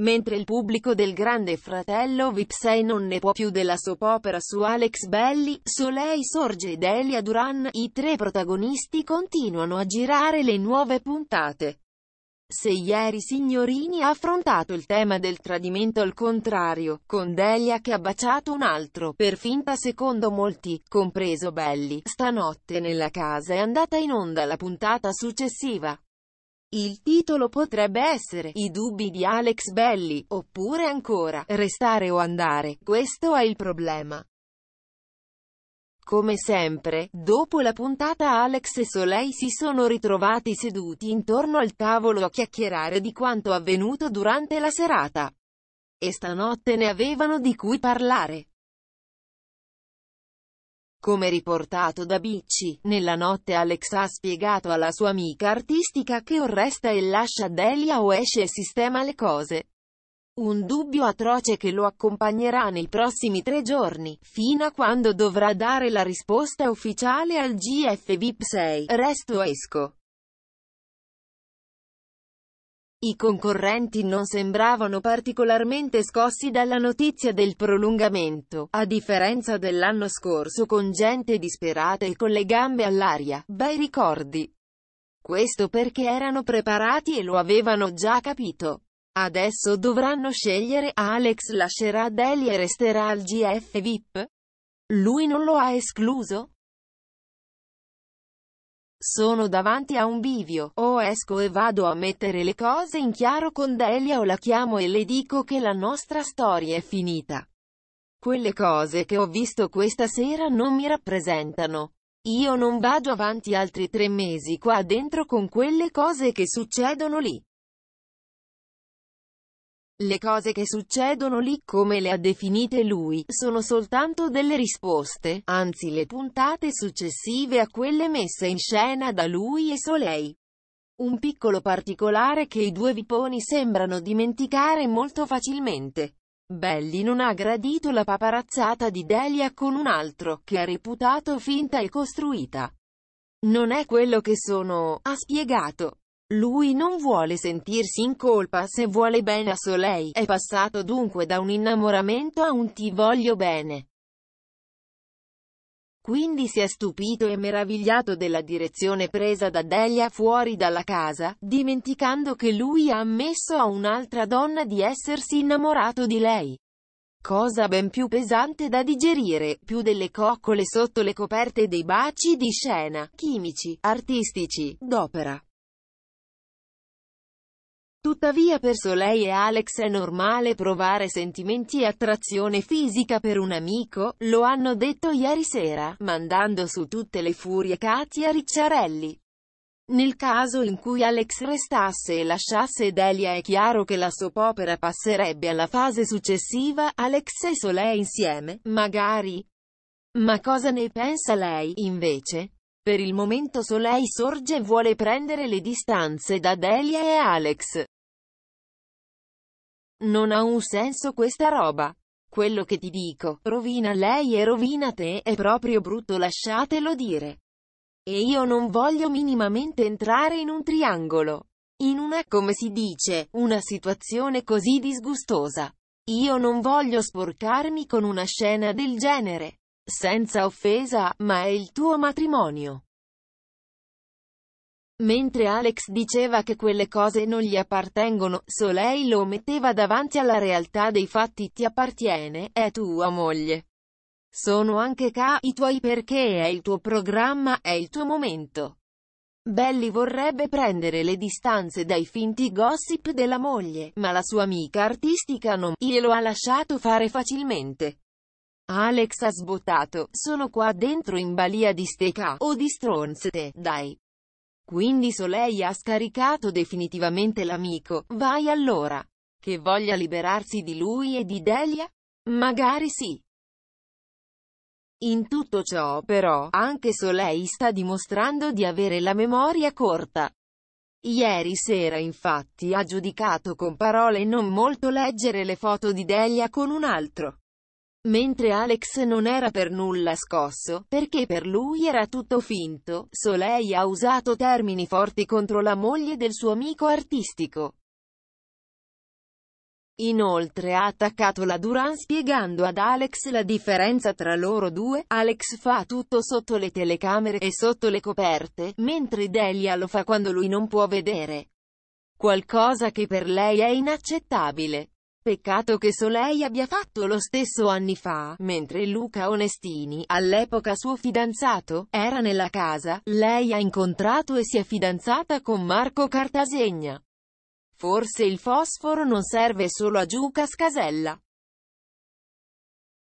Mentre il pubblico del Grande Fratello VIP 6 non ne può più della soap opera su Alex Belli, Soleil Sorge ed Elia Duran, i tre protagonisti continuano a girare le nuove puntate. Se ieri Signorini ha affrontato il tema del tradimento al contrario, con Delia che ha baciato un altro, per finta secondo molti, compreso Belli, stanotte nella casa è andata in onda la puntata successiva. Il titolo potrebbe essere I dubbi di Alex Belli, oppure ancora Restare o andare, questo è il problema. Come sempre, dopo la puntata Alex e Soleil si sono ritrovati seduti intorno al tavolo a chiacchierare di quanto avvenuto durante la serata. E stanotte ne avevano di cui parlare. Come riportato da Bicci, nella notte Alex ha spiegato alla sua amica artistica che o resta e lascia Delia o esce e sistema le cose. Un dubbio atroce che lo accompagnerà nei prossimi tre giorni, fino a quando dovrà dare la risposta ufficiale al GF VIP 6, resto esco. I concorrenti non sembravano particolarmente scossi dalla notizia del prolungamento, a differenza dell'anno scorso con gente disperata e con le gambe all'aria. Bei ricordi. Questo perché erano preparati e lo avevano già capito. Adesso dovranno scegliere, Alex lascerà Delhi e resterà al GF VIP? Lui non lo ha escluso? Sono davanti a un bivio, o esco e vado a mettere le cose in chiaro con Delia o la chiamo e le dico che la nostra storia è finita. Quelle cose che ho visto questa sera non mi rappresentano. Io non vado avanti altri tre mesi qua dentro con quelle cose che succedono lì. Le cose che succedono lì, come le ha definite lui, sono soltanto delle risposte, anzi le puntate successive a quelle messe in scena da lui e Soleil. Un piccolo particolare che i due viponi sembrano dimenticare molto facilmente. Belli non ha gradito la paparazzata di Delia con un altro, che ha reputato finta e costruita. Non è quello che sono, ha spiegato. Lui non vuole sentirsi in colpa se vuole bene a Soleil, è passato dunque da un innamoramento a un ti voglio bene. Quindi si è stupito e meravigliato della direzione presa da Delia fuori dalla casa, dimenticando che lui ha ammesso a un'altra donna di essersi innamorato di lei. Cosa ben più pesante da digerire, più delle coccole sotto le coperte dei baci di scena, chimici, artistici, d'opera. Tuttavia per Soleil e Alex è normale provare sentimenti e attrazione fisica per un amico, lo hanno detto ieri sera, mandando su tutte le furie Katia Ricciarelli. Nel caso in cui Alex restasse e lasciasse Delia è chiaro che la soap opera passerebbe alla fase successiva, Alex e Soleil insieme, magari. Ma cosa ne pensa lei, invece? Per il momento Soleil sorge e vuole prendere le distanze da Delia e Alex. Non ha un senso questa roba. Quello che ti dico, rovina lei e rovina te, è proprio brutto lasciatelo dire. E io non voglio minimamente entrare in un triangolo. In una, come si dice, una situazione così disgustosa. Io non voglio sporcarmi con una scena del genere. Senza offesa, ma è il tuo matrimonio. Mentre Alex diceva che quelle cose non gli appartengono, Soleil lo metteva davanti alla realtà dei fatti ti appartiene, è tua moglie. Sono anche ca i tuoi perché è il tuo programma, è il tuo momento. Belli vorrebbe prendere le distanze dai finti gossip della moglie, ma la sua amica artistica non glielo ha lasciato fare facilmente. Alex ha sbottato, sono qua dentro in balia di steca, o di stronzete, dai. Quindi Soleil ha scaricato definitivamente l'amico, vai allora. Che voglia liberarsi di lui e di Delia? Magari sì. In tutto ciò, però, anche Soleil sta dimostrando di avere la memoria corta. Ieri sera infatti ha giudicato con parole non molto leggere le foto di Delia con un altro. Mentre Alex non era per nulla scosso, perché per lui era tutto finto, Soleil ha usato termini forti contro la moglie del suo amico artistico. Inoltre ha attaccato la Duran spiegando ad Alex la differenza tra loro due, Alex fa tutto sotto le telecamere e sotto le coperte, mentre Delia lo fa quando lui non può vedere. Qualcosa che per lei è inaccettabile. Peccato che Solei abbia fatto lo stesso anni fa, mentre Luca Onestini, all'epoca suo fidanzato, era nella casa, lei ha incontrato e si è fidanzata con Marco Cartasegna. Forse il fosforo non serve solo a Giuca Scasella.